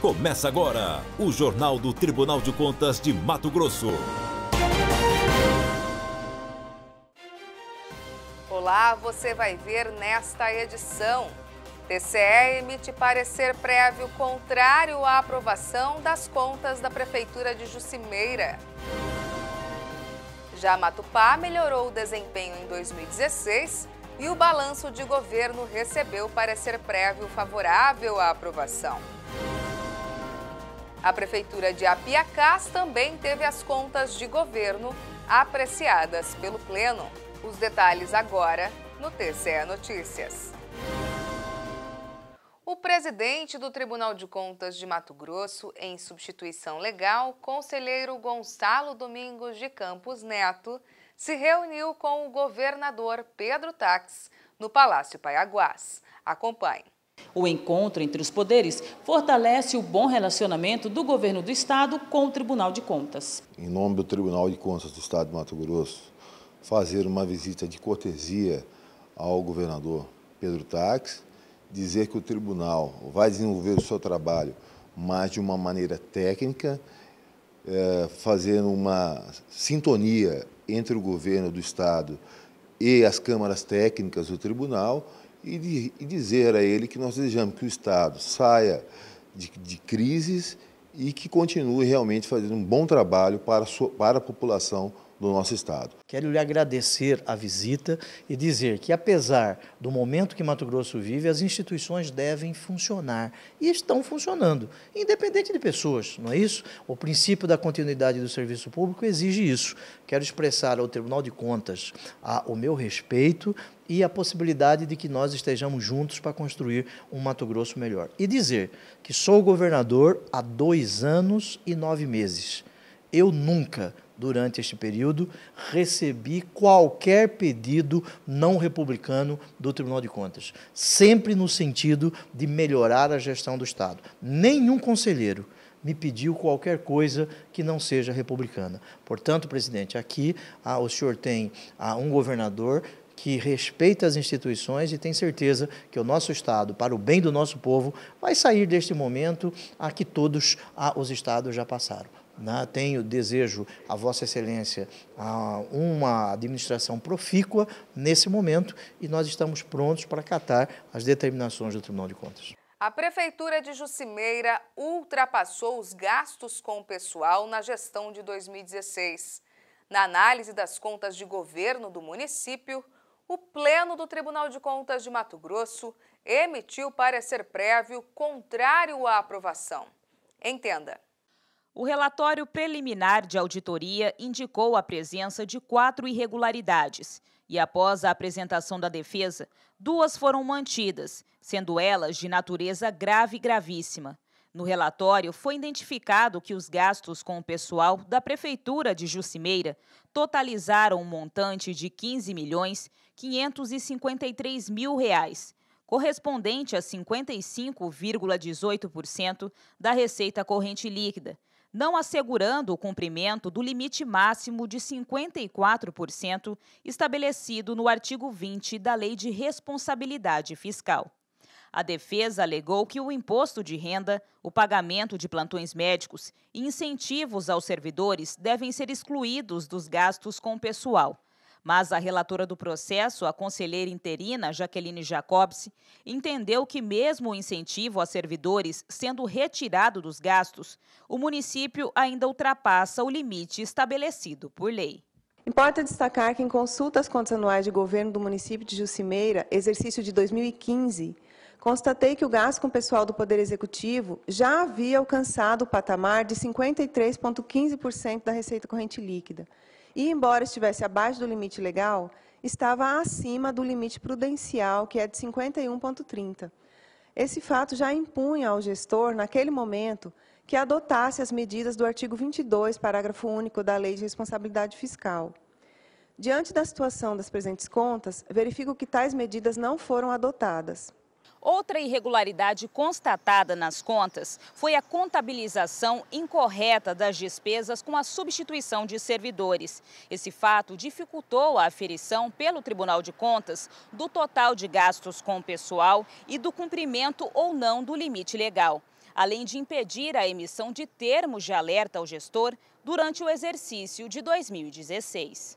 Começa agora o Jornal do Tribunal de Contas de Mato Grosso. Olá, você vai ver nesta edição. TCE emite parecer prévio contrário à aprovação das contas da Prefeitura de Jucimeira. Já Matupá melhorou o desempenho em 2016 e o balanço de governo recebeu parecer prévio favorável à aprovação. A Prefeitura de Apiacás também teve as contas de governo apreciadas pelo Pleno. Os detalhes agora no TCE Notícias. O presidente do Tribunal de Contas de Mato Grosso, em substituição legal, conselheiro Gonçalo Domingos de Campos Neto, se reuniu com o governador Pedro Tax no Palácio Paiaguás. Acompanhe. O encontro entre os poderes fortalece o bom relacionamento do governo do Estado com o Tribunal de Contas. Em nome do Tribunal de Contas do Estado de Mato Grosso, fazer uma visita de cortesia ao governador Pedro Tax, dizer que o tribunal vai desenvolver o seu trabalho, mas de uma maneira técnica, é, uma sintonia entre o governo do Estado e as câmaras técnicas do tribunal e, e dizer a ele que nós desejamos que o Estado saia de, de crises e que continue realmente fazendo um bom trabalho para, para a população do nosso Estado. Quero lhe agradecer a visita e dizer que, apesar do momento que Mato Grosso vive, as instituições devem funcionar e estão funcionando, independente de pessoas, não é isso? O princípio da continuidade do serviço público exige isso. Quero expressar ao Tribunal de Contas a, o meu respeito e a possibilidade de que nós estejamos juntos para construir um Mato Grosso melhor. E dizer que sou governador há dois anos e nove meses. Eu nunca durante este período, recebi qualquer pedido não republicano do Tribunal de Contas, sempre no sentido de melhorar a gestão do Estado. Nenhum conselheiro me pediu qualquer coisa que não seja republicana. Portanto, presidente, aqui ah, o senhor tem ah, um governador que respeita as instituições e tem certeza que o nosso Estado, para o bem do nosso povo, vai sair deste momento a que todos ah, os Estados já passaram né, tenho, desejo a Vossa Excelência uma administração profícua nesse momento e nós estamos prontos para acatar as determinações do Tribunal de Contas. A Prefeitura de Jucimeira ultrapassou os gastos com o pessoal na gestão de 2016. Na análise das contas de governo do município, o Pleno do Tribunal de Contas de Mato Grosso emitiu parecer prévio contrário à aprovação. Entenda. O relatório preliminar de auditoria indicou a presença de quatro irregularidades e, após a apresentação da defesa, duas foram mantidas, sendo elas de natureza grave e gravíssima. No relatório, foi identificado que os gastos com o pessoal da Prefeitura de Jucimeira totalizaram um montante de 15 milhões 553 mil reais, correspondente a 55,18% da receita corrente líquida, não assegurando o cumprimento do limite máximo de 54% estabelecido no artigo 20 da Lei de Responsabilidade Fiscal. A defesa alegou que o imposto de renda, o pagamento de plantões médicos e incentivos aos servidores devem ser excluídos dos gastos com o pessoal mas a relatora do processo, a conselheira interina Jaqueline Jacobs, entendeu que, mesmo o incentivo a servidores sendo retirado dos gastos, o município ainda ultrapassa o limite estabelecido por lei. Importa destacar que, em consultas contas anuais de governo do município de Jucimeira, exercício de 2015, constatei que o gasto com o pessoal do Poder Executivo já havia alcançado o patamar de 53,15% da receita corrente líquida. E, embora estivesse abaixo do limite legal, estava acima do limite prudencial, que é de 51,30%. Esse fato já impunha ao gestor, naquele momento, que adotasse as medidas do artigo 22, parágrafo único da Lei de Responsabilidade Fiscal. Diante da situação das presentes contas, verifico que tais medidas não foram adotadas. Outra irregularidade constatada nas contas foi a contabilização incorreta das despesas com a substituição de servidores. Esse fato dificultou a aferição pelo Tribunal de Contas do total de gastos com o pessoal e do cumprimento ou não do limite legal, além de impedir a emissão de termos de alerta ao gestor durante o exercício de 2016.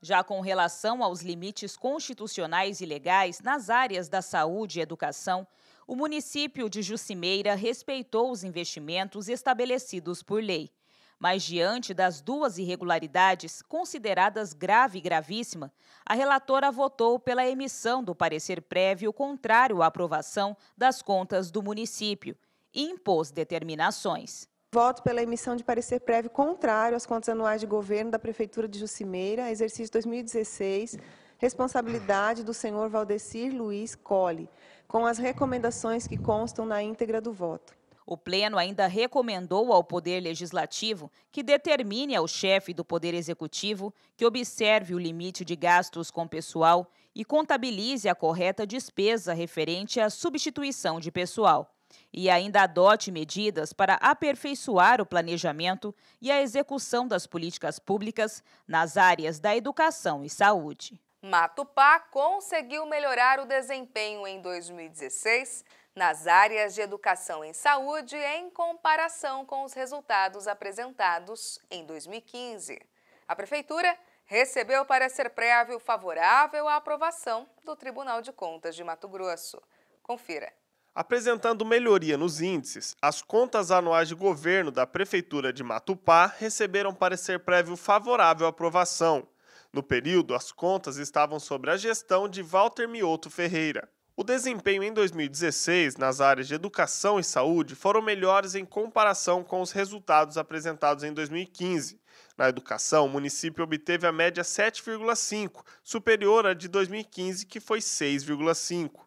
Já com relação aos limites constitucionais e legais nas áreas da saúde e educação, o município de Jucimeira respeitou os investimentos estabelecidos por lei. Mas, diante das duas irregularidades, consideradas grave e gravíssima, a relatora votou pela emissão do parecer prévio contrário à aprovação das contas do município e impôs determinações. Voto pela emissão de parecer prévio contrário às contas anuais de governo da Prefeitura de Jucimeira, exercício 2016, responsabilidade do senhor Valdecir Luiz Colli, com as recomendações que constam na íntegra do voto. O Pleno ainda recomendou ao Poder Legislativo que determine ao chefe do Poder Executivo que observe o limite de gastos com pessoal e contabilize a correta despesa referente à substituição de pessoal e ainda adote medidas para aperfeiçoar o planejamento e a execução das políticas públicas nas áreas da educação e saúde. Matupá conseguiu melhorar o desempenho em 2016 nas áreas de educação e saúde em comparação com os resultados apresentados em 2015. A Prefeitura recebeu parecer prévio favorável à aprovação do Tribunal de Contas de Mato Grosso. Confira. Apresentando melhoria nos índices, as contas anuais de governo da Prefeitura de Matupá receberam parecer prévio favorável à aprovação. No período, as contas estavam sobre a gestão de Walter Mioto Ferreira. O desempenho em 2016 nas áreas de educação e saúde foram melhores em comparação com os resultados apresentados em 2015. Na educação, o município obteve a média 7,5, superior à de 2015, que foi 6,5.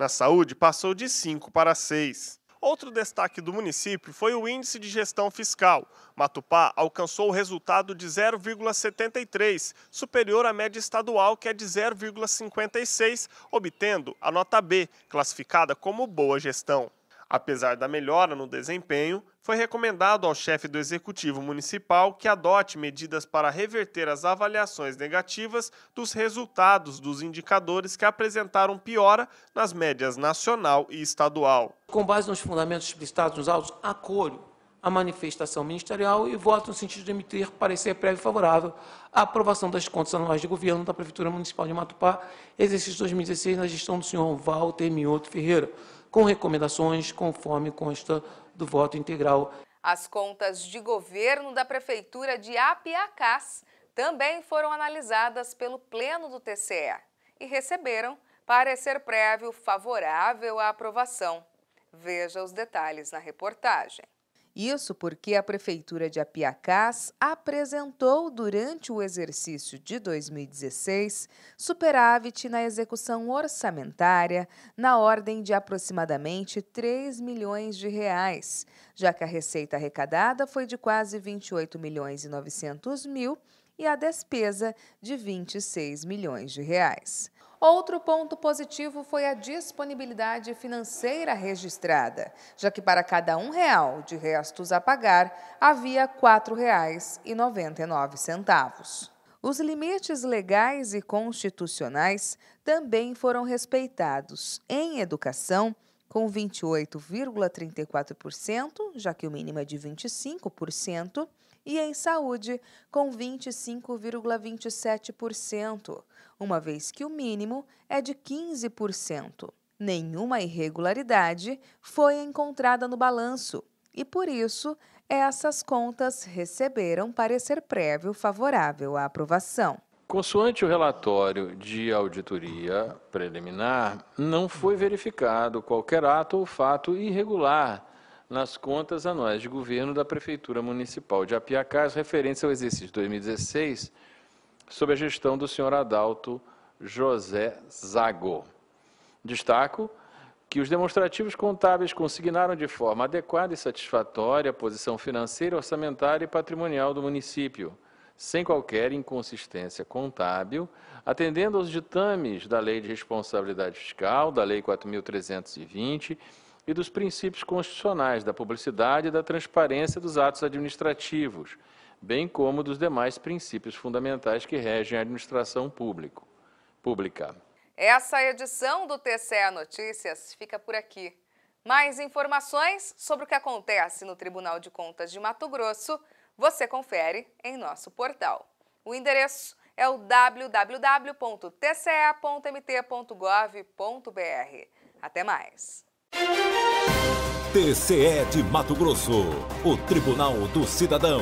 Na saúde, passou de 5 para 6. Outro destaque do município foi o índice de gestão fiscal. Matupá alcançou o resultado de 0,73, superior à média estadual, que é de 0,56, obtendo a nota B, classificada como boa gestão. Apesar da melhora no desempenho, foi recomendado ao chefe do Executivo Municipal que adote medidas para reverter as avaliações negativas dos resultados dos indicadores que apresentaram piora nas médias nacional e estadual. Com base nos fundamentos explicitados nos autos, acolho a manifestação ministerial e voto no sentido de emitir parecer prévio favorável à aprovação das contas anuais de governo da Prefeitura Municipal de Matupá, exercício 2016, na gestão do senhor Walter Mioto Ferreira, com recomendações conforme consta do voto integral. As contas de governo da Prefeitura de Apiacás também foram analisadas pelo Pleno do TCE e receberam parecer prévio favorável à aprovação. Veja os detalhes na reportagem. Isso porque a Prefeitura de Apiacás apresentou, durante o exercício de 2016, superávit na execução orçamentária na ordem de aproximadamente 3 milhões de reais, já que a receita arrecadada foi de quase 28 milhões e 900 mil e a despesa de 26 milhões de reais. Outro ponto positivo foi a disponibilidade financeira registrada, já que para cada um real de restos a pagar havia R$ 4,99. Os limites legais e constitucionais também foram respeitados em educação, com 28,34%, já que o mínimo é de 25%, e em saúde, com 25,27%, uma vez que o mínimo é de 15%. Nenhuma irregularidade foi encontrada no balanço e, por isso, essas contas receberam parecer prévio favorável à aprovação. Consoante o relatório de auditoria preliminar, não foi verificado qualquer ato ou fato irregular nas contas anuais de governo da Prefeitura Municipal de Apiacás referentes ao exercício 2016 sob a gestão do senhor Adalto José Zago. Destaco que os demonstrativos contábeis consignaram de forma adequada e satisfatória a posição financeira, orçamentária e patrimonial do município, sem qualquer inconsistência contábil, atendendo aos ditames da Lei de Responsabilidade Fiscal, da Lei 4.320 e dos princípios constitucionais da publicidade e da transparência dos atos administrativos, bem como dos demais princípios fundamentais que regem a administração público, pública. Essa edição do TCE Notícias fica por aqui. Mais informações sobre o que acontece no Tribunal de Contas de Mato Grosso, você confere em nosso portal. O endereço é o www.tce.mt.gov.br. Até mais. TCE de Mato Grosso, o Tribunal do Cidadão.